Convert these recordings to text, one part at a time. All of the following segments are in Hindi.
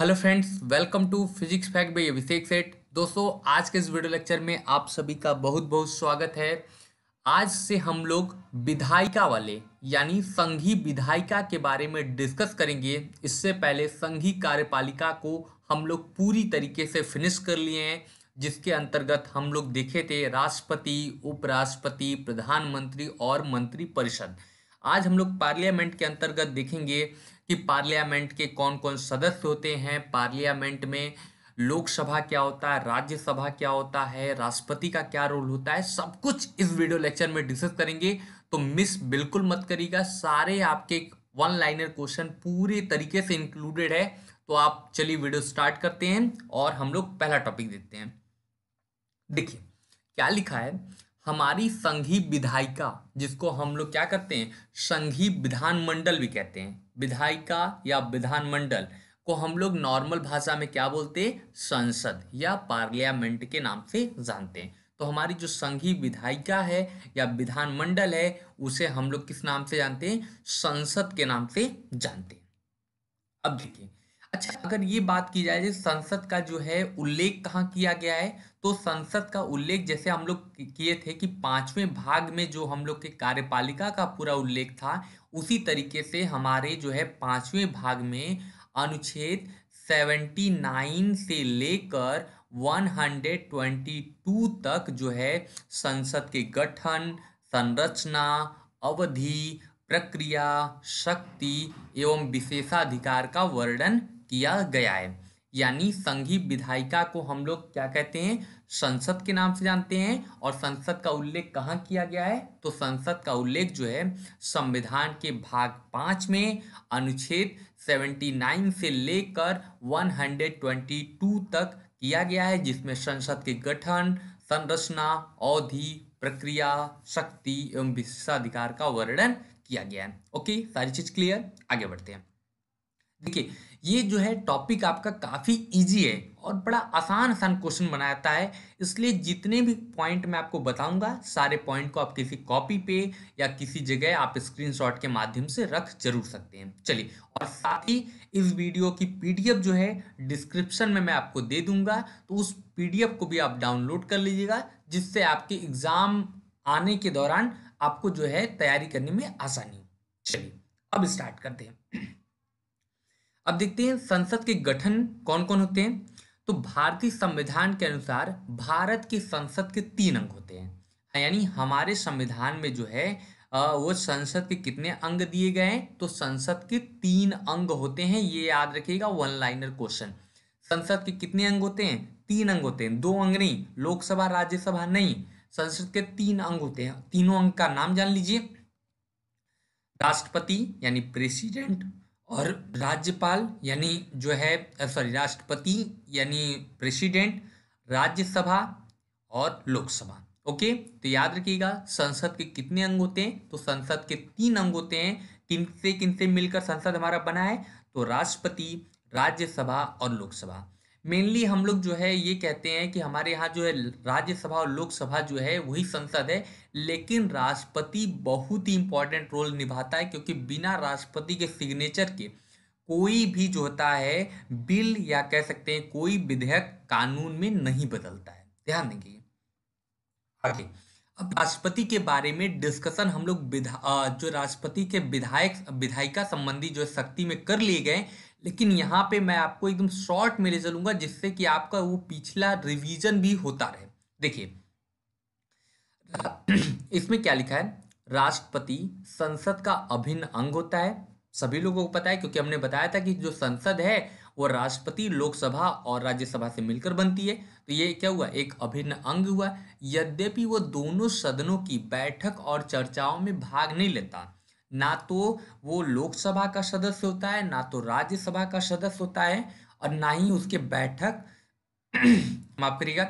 hello friends welcome to physics fact by Abhishek Seth दोस्तों आज के इस वीडियो लेक्चर में आप सभी का बहुत बहुत स्वागत है आज से हम लोग विधायिका वाले यानी संघी विधायिका के बारे में डिस्कस करेंगे इससे पहले संघी कार्यपालिका को हम लोग पूरी तरीके से फिनिश कर लिए हैं जिसके अंतर्गत हम लोग देखे थे राष्ट्रपति उपराष्ट्रपति प्रधानमंत्री और मंत्रिपरिषद आज हम लोग पार्लियामेंट के अंतर्गत देखेंगे कि पार्लियामेंट के कौन कौन सदस्य होते हैं पार्लियामेंट में लोकसभा क्या होता है राज्यसभा क्या होता है राष्ट्रपति का क्या रोल होता है सब कुछ इस वीडियो लेक्चर में डिस्कस करेंगे तो मिस बिल्कुल मत करिएगा सारे आपके वन लाइनर क्वेश्चन पूरे तरीके से इंक्लूडेड है तो आप चलिए वीडियो स्टार्ट करते हैं और हम लोग पहला टॉपिक देखते हैं देखिए क्या लिखा है हमारी संघी विधायिका जिसको हम लोग क्या करते हैं संघी विधानमंडल भी कहते हैं विधायिका या विधानमंडल को हम लोग नॉर्मल भाषा में क्या बोलते हैं संसद या पार्लियामेंट के नाम से जानते हैं तो हमारी जो संघीय विधायिका है या विधानमंडल है उसे हम लोग किस नाम से जानते हैं संसद के नाम से जानते हैं अब देखिए अच्छा अगर ये बात की जाए संसद का जो है उल्लेख कहाँ किया गया है तो संसद का उल्लेख जैसे हम लोग किए थे कि पांचवें भाग में जो हम लोग के कार्यपालिका का पूरा उल्लेख था उसी तरीके से हमारे जो है पांचवें भाग में अनुच्छेद 79 से लेकर 122 तक जो है संसद के गठन संरचना अवधि प्रक्रिया शक्ति एवं विशेषाधिकार का वर्णन किया गया है यानी संघी विधायिका को हम लोग क्या कहते हैं संसद के नाम से जानते हैं और संसद का उल्लेख कहाँ किया गया है तो संसद का उल्लेख जो है संविधान के भाग पाँच में अनुच्छेद 79 से लेकर 122 तक किया गया है जिसमें संसद के गठन संरचना अवधि प्रक्रिया शक्ति एवं विशेषाधिकार का वर्णन किया गया है ओके सारी चीज क्लियर आगे बढ़ते हैं देखिए ये जो है टॉपिक आपका काफ़ी इजी है और बड़ा आसान आसान क्वेश्चन बनाता है इसलिए जितने भी पॉइंट मैं आपको बताऊंगा सारे पॉइंट को आप किसी कॉपी पे या किसी जगह आप स्क्रीनशॉट के माध्यम से रख जरूर सकते हैं चलिए और साथ ही इस वीडियो की पीडीएफ जो है डिस्क्रिप्शन में मैं आपको दे दूंगा तो उस पी को भी आप डाउनलोड कर लीजिएगा जिससे आपके एग्ज़ाम आने के दौरान आपको जो है तैयारी करने में आसानी हो चलिए अब स्टार्ट करते हैं अब देखते हैं संसद के गठन कौन कौन होते हैं तो भारतीय संविधान के अनुसार भारत की संसद के तीन अंग होते हैं हाँ, यानी हमारे संविधान में जो है वो संसद के कितने अंग दिए गए हैं तो संसद के तीन अंग होते हैं ये याद रखिएगा वन लाइनर क्वेश्चन संसद के कितने अंग होते हैं तीन अंग होते हैं दो अंग नहीं लोकसभा राज्यसभा नहीं संसद के तीन अंग होते हैं तीनों अंग का नाम जान लीजिए राष्ट्रपति यानी प्रेसिडेंट और राज्यपाल यानी जो है सॉरी राष्ट्रपति यानी प्रेसिडेंट राज्यसभा और लोकसभा ओके तो याद रखिएगा संसद के कितने अंग होते हैं तो संसद के तीन अंग होते हैं किन से किन से मिलकर संसद हमारा बना है तो राष्ट्रपति राज्यसभा और लोकसभा मेनली हम लोग जो है ये कहते हैं कि हमारे यहाँ जो है राज्यसभा और लोकसभा जो है वही संसद है लेकिन राष्ट्रपति बहुत ही इम्पोर्टेंट रोल निभाता है क्योंकि बिना राष्ट्रपति के सिग्नेचर के कोई भी जो होता है बिल या कह सकते हैं कोई विधेयक कानून में नहीं बदलता है ध्यान देंगे आगे अब राष्ट्रपति के बारे में डिस्कशन हम लोग विधा जो राष्ट्रपति के विधायक विधायिका संबंधी जो शक्ति में कर लिए गए लेकिन यहाँ पे मैं आपको एकदम शॉर्ट में ले चलूंगा जिससे कि आपका वो पिछला रिवीजन भी होता रहे देखिए इसमें क्या लिखा है राष्ट्रपति संसद का अभिन्न अंग होता है सभी लोगों को पता है क्योंकि हमने बताया था कि जो संसद है वो राष्ट्रपति लोकसभा और राज्यसभा से मिलकर बनती है तो ये क्या हुआ एक अभिन्न अंग हुआ यद्यपि वो दोनों सदनों की बैठक और चर्चाओं में भाग नहीं लेता ना तो वो लोकसभा का सदस्य होता है ना तो राज्यसभा का सदस्य होता है और ना ही उसके बैठक माफ करिएगा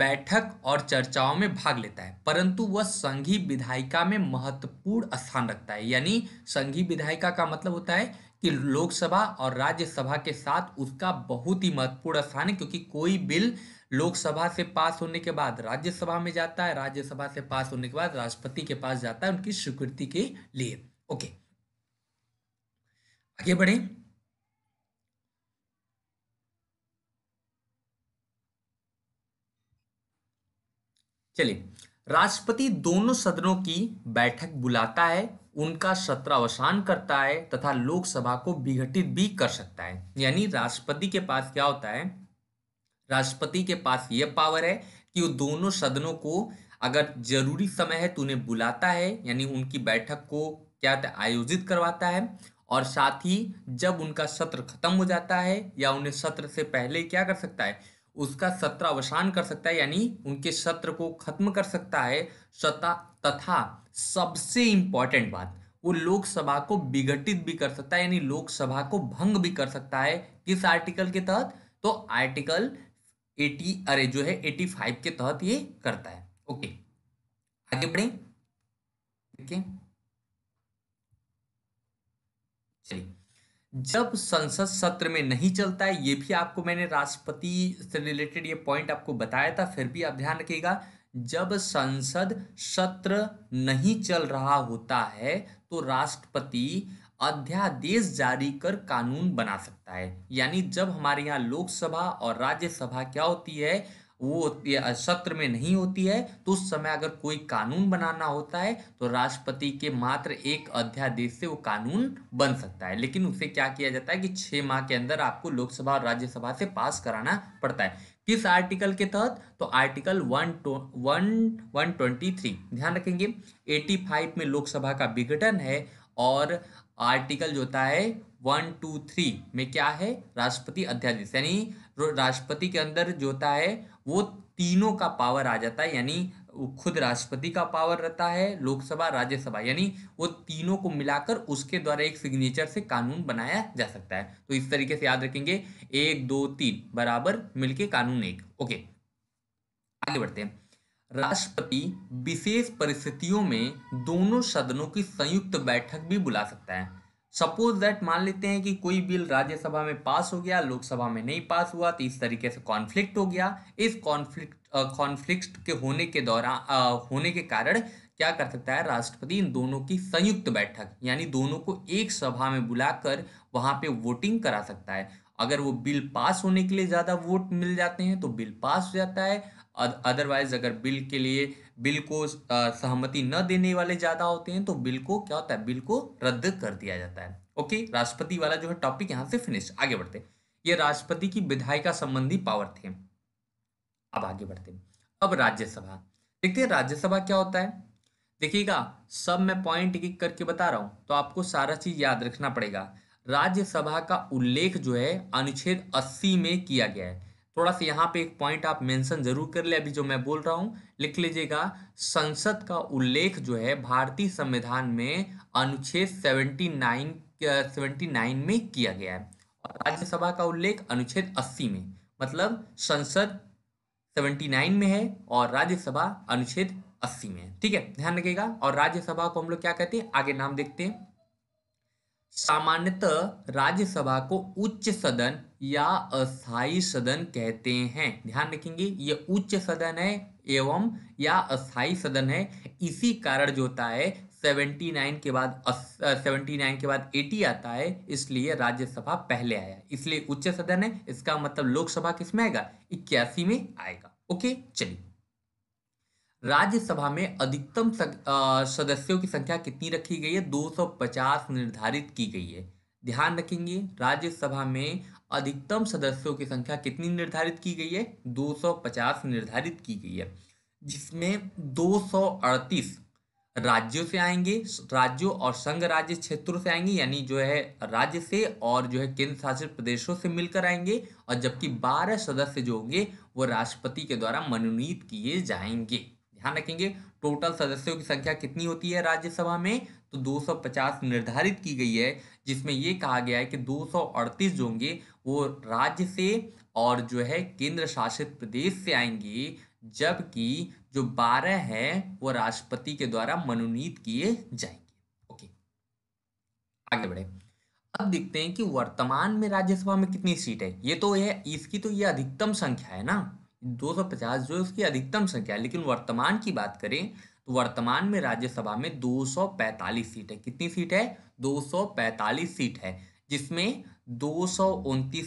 बैठक और चर्चाओं में भाग लेता है परंतु वह संघी विधायिका में महत्वपूर्ण स्थान रखता है यानी संघी विधायिका का मतलब होता है कि लोकसभा और राज्यसभा के साथ उसका बहुत ही महत्वपूर्ण स्थान है क्योंकि कोई बिल लोकसभा से पास होने के बाद राज्यसभा में जाता है राज्यसभा से पास होने के बाद राष्ट्रपति के पास जाता है उनकी स्वीकृति के लिए ओके आगे बढ़े चलिए राष्ट्रपति दोनों सदनों की बैठक बुलाता है उनका सत्रावसान करता है तथा लोकसभा को विघटित भी कर सकता है यानी राष्ट्रपति के पास क्या होता है राष्ट्रपति के पास यह पावर है कि वो दोनों सदनों को अगर जरूरी समय है तो उन्हें बुलाता है यानी उनकी बैठक को क्या आयोजित करवाता है और साथ ही जब उनका सत्र खत्म हो जाता है या उन्हें सत्र से पहले क्या कर सकता है उसका सत्र अवसान कर सकता है यानी उनके सत्र को खत्म कर सकता है तथा सबसे इंपॉर्टेंट बात वो लोकसभा को विघटित भी कर सकता है यानी लोकसभा को भंग भी कर सकता है किस आर्टिकल के तहत तो आर्टिकल 80 अरे जो है 85 के तहत ये करता है ओके आगे बढ़े देखिए चलिए जब संसद सत्र में नहीं चलता है ये भी आपको मैंने राष्ट्रपति से रिलेटेड ये पॉइंट आपको बताया था फिर भी आप ध्यान रखिएगा जब संसद सत्र नहीं चल रहा होता है तो राष्ट्रपति अध्यादेश जारी कर कानून बना सकता है यानी जब हमारे यहाँ लोकसभा और राज्यसभा क्या होती है वो सत्र में नहीं होती है तो उस समय अगर कोई कानून बनाना होता है तो राष्ट्रपति के मात्र एक अध्यादेश से वो कानून बन सकता है लेकिन उसे क्या किया जाता है कि छह माह के अंदर आपको लोकसभा और राज्यसभा से पास कराना पड़ता है किस आर्टिकल के तहत तो article one one one twenty three ध्यान रखेंगे एटी फाइव में लोकसभा का विघटन है और आर्टिकल जो होता है वन टू थ्री में क्या है राष्ट्रपति अध्यादेश यानी राष्ट्रपति के अंदर जो होता है वो तीनों का पावर आ जाता है यानी खुद राष्ट्रपति का पावर रहता है लोकसभा राज्यसभा यानी वो तीनों को मिलाकर उसके द्वारा एक सिग्नेचर से कानून बनाया जा सकता है तो इस तरीके से याद रखेंगे एक दो तीन बराबर मिलके कानून एक ओके आगे बढ़ते हैं राष्ट्रपति विशेष परिस्थितियों में दोनों सदनों की संयुक्त बैठक भी बुला सकता है सपोज दैट मान लेते हैं कि कोई बिल राज्यसभा में पास हो गया लोकसभा में नहीं पास हुआ तो इस तरीके से कॉन्फ्लिक्ट हो गया इस कॉन्फ्लिक्ट कॉन्फ्लिक्ट के होने के दौरान होने के कारण क्या कर सकता है राष्ट्रपति इन दोनों की संयुक्त बैठक यानी दोनों को एक सभा में बुलाकर वहां पे वोटिंग करा सकता है अगर वो बिल पास होने के लिए ज़्यादा वोट मिल जाते हैं तो बिल पास हो जाता है अदरवाइज अगर बिल के लिए बिल को सहमति न देने वाले ज़्यादा होते हैं तो बिल को क्या होता है बिल को रद्द कर दिया जाता है ओके राष्ट्रपति वाला जो है टॉपिक यहाँ से फिनिश आगे बढ़ते हैं ये राष्ट्रपति की विधायिका संबंधी पावर थे अब आगे बढ़ते हैं अब राज्यसभा देखते हैं राज्यसभा क्या होता है देखिएगा सब मैं पॉइंट एक एक करके बता रहा हूं तो आपको सारा चीज़ याद रखना पड़ेगा राज्यसभा का उल्लेख जो है अनुच्छेद 80 में किया गया है थोड़ा सा यहाँ पे एक पॉइंट आप मेंशन जरूर कर ले अभी जो मैं बोल रहा हूँ लिख लीजिएगा संसद का उल्लेख जो है भारतीय संविधान में अनुच्छेद सेवेंटी नाइन सेवेंटी नाइन में किया गया है और राज्यसभा का उल्लेख अनुच्छेद अस्सी में मतलब संसद सेवेंटी नाइन में है और राज्यसभा अनुच्छेद अस्सी में ठीक है ध्यान रखिएगा और राज्यसभा को हम लोग क्या कहते हैं आगे नाम देखते हैं सामान्यतः राज्यसभा को उच्च सदन या अस्थाई सदन कहते हैं ध्यान रखेंगे ये उच्च सदन है एवं या अस्थाई सदन है इसी कारण जो होता है 79 के बाद सेवेंटी नाइन के बाद 80 आता है इसलिए राज्यसभा पहले आया इसलिए उच्च सदन है इसका मतलब लोकसभा किसमें आएगा इक्यासी में आएगा ओके चलिए राज्यसभा में अधिकतम सदस्यों की संख्या कितनी रखी गई है 250 निर्धारित की गई है ध्यान रखेंगे राज्यसभा में अधिकतम सदस्यों की संख्या कितनी निर्धारित की गई है 250 निर्धारित की गई है जिसमें 238 राज्यों से आएंगे राज्यों और संघ राज्य क्षेत्रों से आएंगे यानी जो है राज्य से और जो है केंद्र शासित प्रदेशों से मिलकर आएंगे और जबकि 12 सदस्य जो होंगे वो राष्ट्रपति के द्वारा मनोनीत किए जाएंगे ध्यान रखेंगे टोटल सदस्यों की संख्या कितनी होती है राज्यसभा में तो 250 निर्धारित की गई है जिसमें ये कहा गया है कि 238 जो होंगे वो राज्य से और जो है केंद्र शासित प्रदेश से आएंगे जबकि जो 12 है वो राष्ट्रपति के द्वारा मनोनीत किए जाएंगे ओके आगे बढ़े अब देखते हैं कि वर्तमान में राज्यसभा में कितनी सीट है ये तो है इसकी तो ये अधिकतम संख्या है ना 250 जो है उसकी अधिकतम संख्या है लेकिन वर्तमान की बात करें तो वर्तमान में राज्यसभा में 245 सीट है कितनी सीट है 245 सीट है जिसमें दो सौ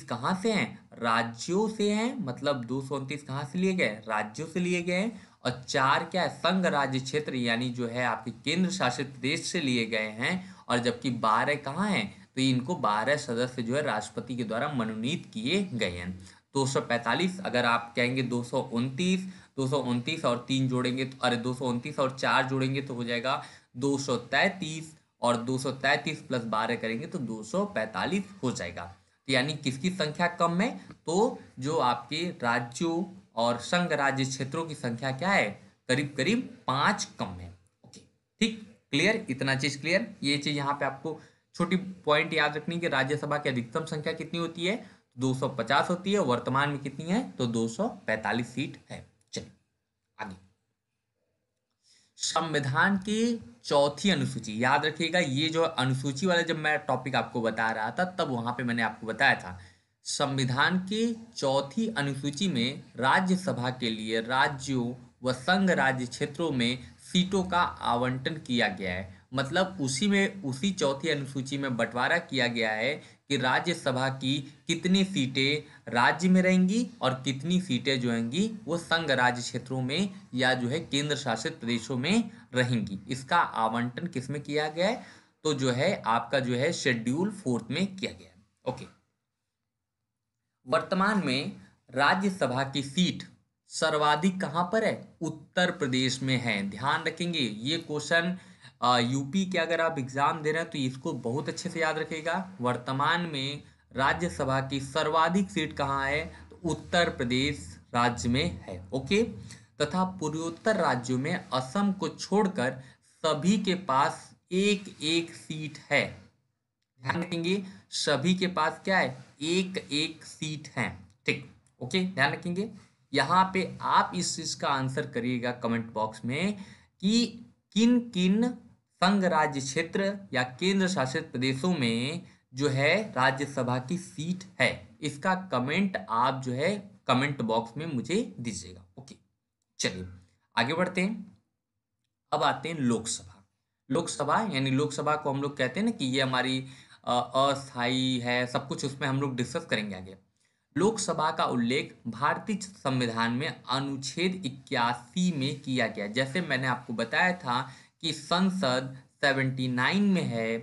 कहाँ से हैं राज्यों से हैं मतलब दो सौ उनतीस कहाँ से लिए गए राज्यों से लिए गए हैं और चार क्या है संघ राज्य क्षेत्र यानी जो है आपके केंद्र शासित प्रदेश से लिए गए हैं और जबकि बारह कहाँ हैं तो इनको बारह सदस्य जो है राष्ट्रपति के द्वारा मनोनीत किए गए हैं दो सौ पैंतालीस अगर आप कहेंगे दो सौ उनतीस दो सौ उनतीस और तीन जोड़ेंगे तो अरे दो सौ उनतीस और चार जोड़ेंगे तो हो जाएगा दो सौ तैंतीस और दो सौ तैंतीस प्लस बारह करेंगे तो दो सौ पैंतालीस हो जाएगा तो यानी किसकी संख्या कम है तो जो आपके राज्यों और संघ राज्य क्षेत्रों की संख्या क्या है करीब करीब पाँच कम है ओके ठीक क्लियर इतना चीज़ क्लियर ये चीज़ यहाँ पे आपको छोटी पॉइंट याद रखनी कि राज्यसभा की अधिकतम संख्या कितनी होती है 250 होती है वर्तमान में कितनी है तो 245 सीट है चलिए आगे संविधान की चौथी अनुसूची याद रखिएगा ये जो अनुसूची वाला जब मैं टॉपिक आपको बता रहा था तब वहां पे मैंने आपको बताया था संविधान की चौथी अनुसूची में राज्यसभा के लिए राज्यों व संघ राज्य क्षेत्रों में सीटों का आवंटन किया गया है मतलब उसी में उसी चौथी अनुसूची में बंटवारा किया गया है कि राज्यसभा की कितनी सीटें राज्य में रहेंगी और कितनी सीटें जो होंगी वो संघ राज्य क्षेत्रों में या जो है केंद्र शासित प्रदेशों में रहेंगी इसका आवंटन किस में किया गया है तो जो है आपका जो है शेड्यूल फोर्थ में किया गया है ओके वर्तमान में राज्यसभा की सीट सर्वाधिक कहाँ पर है उत्तर प्रदेश में है ध्यान रखेंगे ये क्वेश्चन यूपी के अगर आप एग्ज़ाम दे रहे हैं तो इसको बहुत अच्छे से याद रखेगा वर्तमान में राज्यसभा की सर्वाधिक सीट कहाँ है तो उत्तर प्रदेश राज्य में है ओके तथा पूर्वोत्तर राज्यों में असम को छोड़कर सभी के पास एक एक सीट है ध्यान रखेंगे सभी के पास क्या है एक एक सीट है ठीक ओके ध्यान रखेंगे यहाँ पे आप इस चीज का आंसर करिएगा कमेंट बॉक्स में कि किन किन संघ राज्य क्षेत्र या केंद्र शासित प्रदेशों में जो है राज्यसभा की सीट है इसका कमेंट आप जो है कमेंट बॉक्स में मुझे दीजिएगा ओके चलिए आगे बढ़ते हैं अब आते हैं लोकसभा लोकसभा यानी लोकसभा को हम लोग कहते हैं ना कि ये हमारी अस्थाई है सब कुछ उसमें हम लोग डिस्कस करेंगे आगे लोकसभा का उल्लेख भारतीय संविधान में अनुच्छेद इक्यासी में किया गया जैसे मैंने आपको बताया था कि संसद 79 में है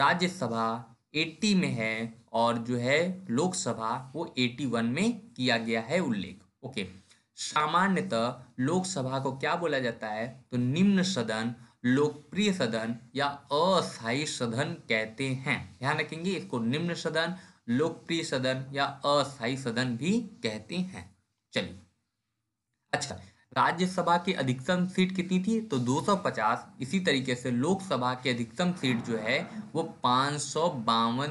राज्यसभा 80 में है और जो है लोकसभा वो 81 में किया गया है उल्लेख ओके सामान्यतः लोकसभा को क्या बोला जाता है तो निम्न सदन लोकप्रिय सदन या अस्थायी सदन कहते हैं ध्यान रखेंगे इसको निम्न सदन लोकप्रिय सदन या अस्थायी सदन भी कहते हैं चलिए अच्छा राज्यसभा की अधिकतम सीट कितनी थी तो 250 इसी तरीके से लोकसभा की अधिकतम सीट जो है वो पाँच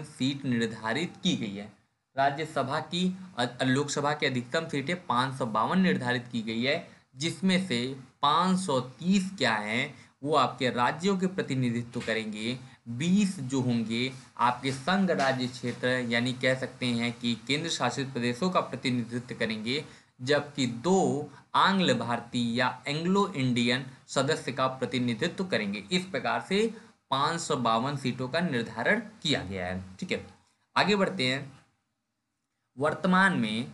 सीट निर्धारित की गई है राज्यसभा की लोकसभा की अधिकतम सीटें पाँच निर्धारित की गई है जिसमें से 530 क्या हैं वो आपके राज्यों के प्रतिनिधित्व करेंगे 20 जो होंगे आपके संघ राज्य क्षेत्र यानी कह सकते हैं कि केंद्र शासित प्रदेशों का प्रतिनिधित्व करेंगे जबकि दो आंग्ल भारतीय या एंग्लो इंडियन सदस्य का प्रतिनिधित्व करेंगे इस प्रकार से पाँच सीटों का निर्धारण किया गया है ठीक है आगे बढ़ते हैं वर्तमान में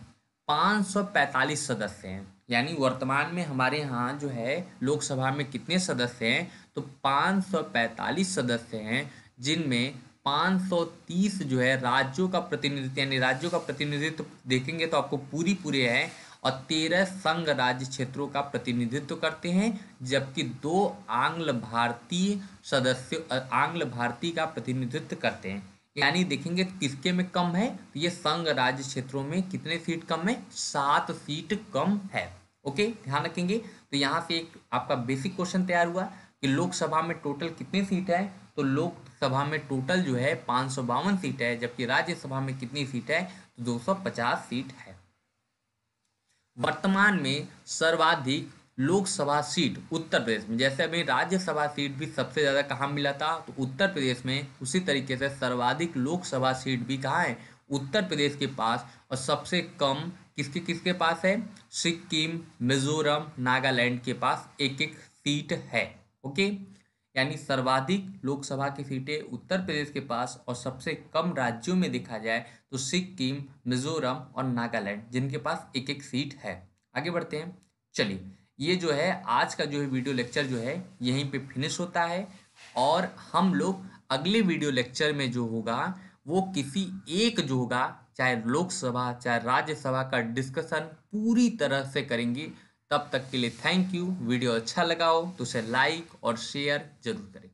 545 सदस्य हैं यानी वर्तमान में हमारे यहाँ जो है लोकसभा में कितने सदस्य हैं तो 545 सदस्य हैं जिनमें 530 जो है राज्यों का प्रतिनिधित्व यानी राज्यों का प्रतिनिधित्व देखेंगे तो आपको पूरी पूरे है और तेरह संघ राज्य क्षेत्रों का प्रतिनिधित्व करते हैं जबकि दो आंग्ल भारतीय सदस्य आंग्ल भारतीय का प्रतिनिधित्व करते हैं यानी देखेंगे किसके में कम है तो ये संघ राज्य क्षेत्रों में कितने सीट कम है सात सीट कम है ओके ध्यान रखेंगे तो यहाँ से एक आपका बेसिक क्वेश्चन तैयार हुआ कि लोकसभा में टोटल कितनी सीट है तो लोकसभा में टोटल जो है पाँच सीट है जबकि राज्यसभा में कितनी सीट है तो दो सीट है वर्तमान में सर्वाधिक लोकसभा सीट उत्तर प्रदेश में जैसे अभी राज्यसभा सीट भी सबसे ज़्यादा कहाँ मिला था तो उत्तर प्रदेश में उसी तरीके से सर्वाधिक लोकसभा सीट भी कहाँ है उत्तर प्रदेश के पास और सबसे कम किसके किसके पास है सिक्किम मिजोरम नागालैंड के पास एक एक सीट है ओके यानी सर्वाधिक लोकसभा की सीटें उत्तर प्रदेश के पास और सबसे कम राज्यों में देखा जाए तो सिक्किम मिजोरम और नागालैंड जिनके पास एक एक सीट है आगे बढ़ते हैं चलिए ये जो है आज का जो है वीडियो लेक्चर जो है यहीं पे फिनिश होता है और हम लोग अगले वीडियो लेक्चर में जो होगा वो किसी एक जो होगा चाहे लोकसभा चाहे राज्यसभा का डिस्कशन पूरी तरह से करेंगी तब तक के लिए थैंक यू वीडियो अच्छा लगाओ तो उसे लाइक और शेयर जरूर करें